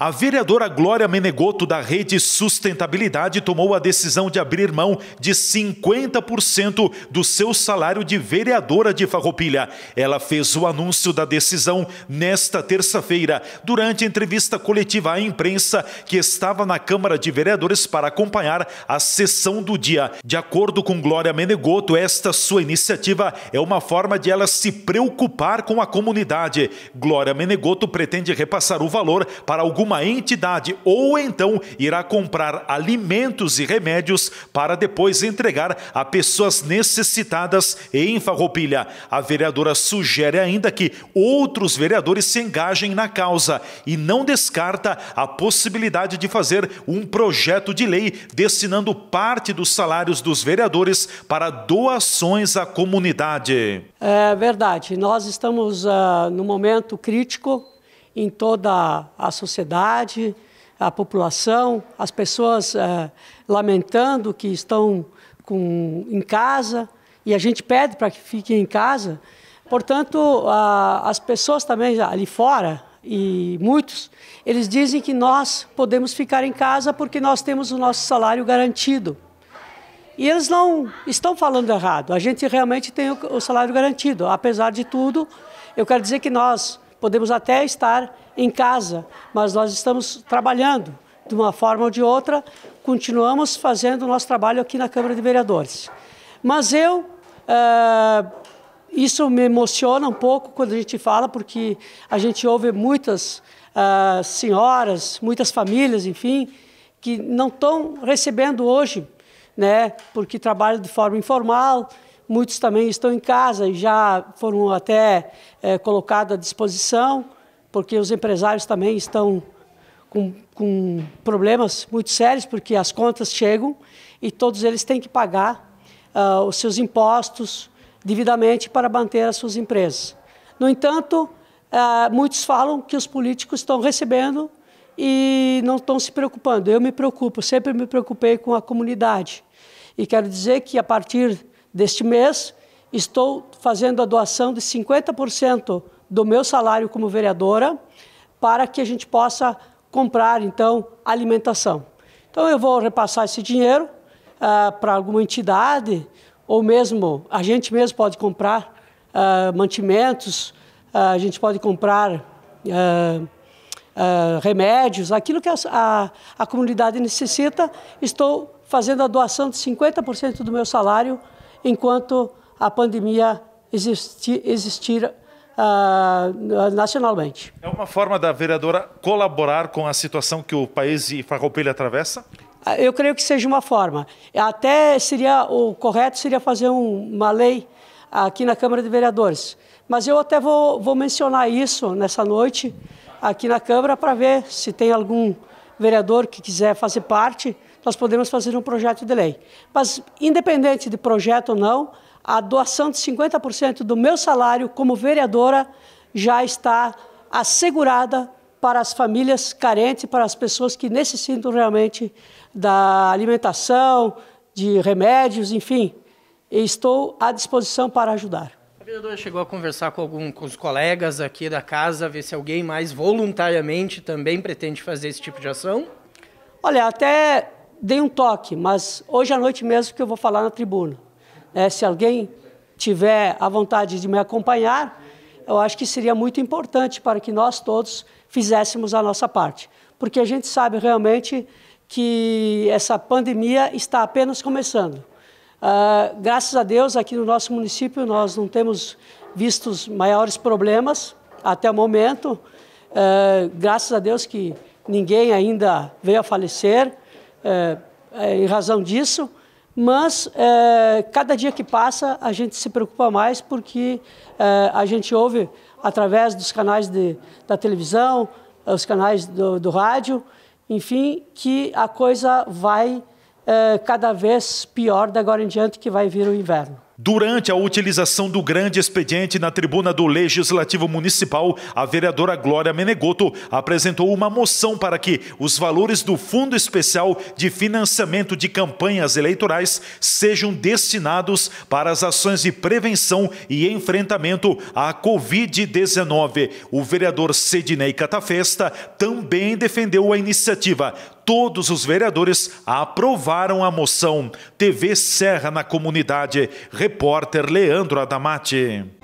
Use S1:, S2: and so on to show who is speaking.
S1: A vereadora Glória Menegoto, da Rede Sustentabilidade, tomou a decisão de abrir mão de 50% do seu salário de vereadora de Farroupilha. Ela fez o anúncio da decisão nesta terça-feira, durante entrevista coletiva à imprensa que estava na Câmara de Vereadores para acompanhar a sessão do dia. De acordo com Glória Menegoto, esta sua iniciativa é uma forma de ela se preocupar com a comunidade. Glória Menegoto pretende repassar o valor para alguma uma entidade ou então irá comprar alimentos e remédios para depois entregar a pessoas necessitadas em Farroupilha. A vereadora sugere ainda que outros vereadores se engajem na causa e não descarta a possibilidade de fazer um projeto de lei destinando parte dos salários dos vereadores para doações à comunidade.
S2: É verdade. Nós estamos uh, ah, no momento crítico em toda a sociedade, a população, as pessoas é, lamentando que estão com, em casa, e a gente pede para que fiquem em casa. Portanto, a, as pessoas também ali fora, e muitos, eles dizem que nós podemos ficar em casa porque nós temos o nosso salário garantido. E eles não estão falando errado, a gente realmente tem o, o salário garantido. Apesar de tudo, eu quero dizer que nós Podemos até estar em casa, mas nós estamos trabalhando de uma forma ou de outra, continuamos fazendo o nosso trabalho aqui na Câmara de Vereadores. Mas eu, eh, isso me emociona um pouco quando a gente fala, porque a gente ouve muitas eh, senhoras, muitas famílias, enfim, que não estão recebendo hoje, né, porque trabalham de forma informal muitos também estão em casa e já foram até é, colocados à disposição, porque os empresários também estão com, com problemas muito sérios, porque as contas chegam e todos eles têm que pagar uh, os seus impostos devidamente para manter as suas empresas. No entanto, uh, muitos falam que os políticos estão recebendo e não estão se preocupando. Eu me preocupo, sempre me preocupei com a comunidade. E quero dizer que a partir deste mês, estou fazendo a doação de 50% do meu salário como vereadora para que a gente possa comprar, então, alimentação. Então, eu vou repassar esse dinheiro uh, para alguma entidade, ou mesmo a gente mesmo pode comprar uh, mantimentos, uh, a gente pode comprar remédios, aquilo que a, a, a comunidade necessita. Estou fazendo a doação de 50% do meu salário enquanto a pandemia existir, existir uh, ah, nacionalmente.
S1: É uma forma da vereadora colaborar com a situação que o país e Farroupilha atravessa? Ah,
S2: eu creio que seja uma forma. Até seria o correto seria fazer um, uma lei aqui na Câmara de Vereadores. Mas eu até vou, vou mencionar isso nessa noite aqui na Câmara para ver se tem algum vereador que quiser fazer parte nós podemos fazer um projeto de lei. Mas, independente de projeto ou não, a doação de 50% do meu salário como vereadora já está assegurada para as famílias carentes, para as pessoas que necessitam realmente da alimentação, de remédios, enfim. Estou à disposição para ajudar. A vereadora chegou a conversar com algum com os colegas aqui da casa, ver se alguém mais voluntariamente também pretende fazer esse tipo de ação? Olha, até dei um toque, mas hoje à noite mesmo que eu vou falar na tribuna. É, se alguém tiver a vontade de me acompanhar, eu acho que seria muito importante para que nós todos fizéssemos a nossa parte. Porque a gente sabe realmente que essa pandemia está apenas começando. Uh, graças a Deus, aqui no nosso município, nós não temos visto maiores problemas até o momento. Uh, graças a Deus que ninguém ainda veio a falecer. É, é, em razão disso, mas é, cada dia que passa a gente se preocupa mais porque é, a gente ouve através dos canais de, da televisão, é, os canais do, do rádio, enfim, que a coisa vai cada vez pior da agora em diante que vai vir o inverno.
S1: Durante a utilização do grande expediente na tribuna do Legislativo Municipal, a vereadora Glória Menegoto apresentou uma moção para que os valores do Fundo Especial de Financiamento de Campanhas Eleitorais sejam destinados para as ações de prevenção e enfrentamento à Covid-19. O vereador Sidney Catafesta também defendeu a iniciativa. Todos os vereadores aprovaram a moção. TV Serra na comunidade repórter Leandro Adamati.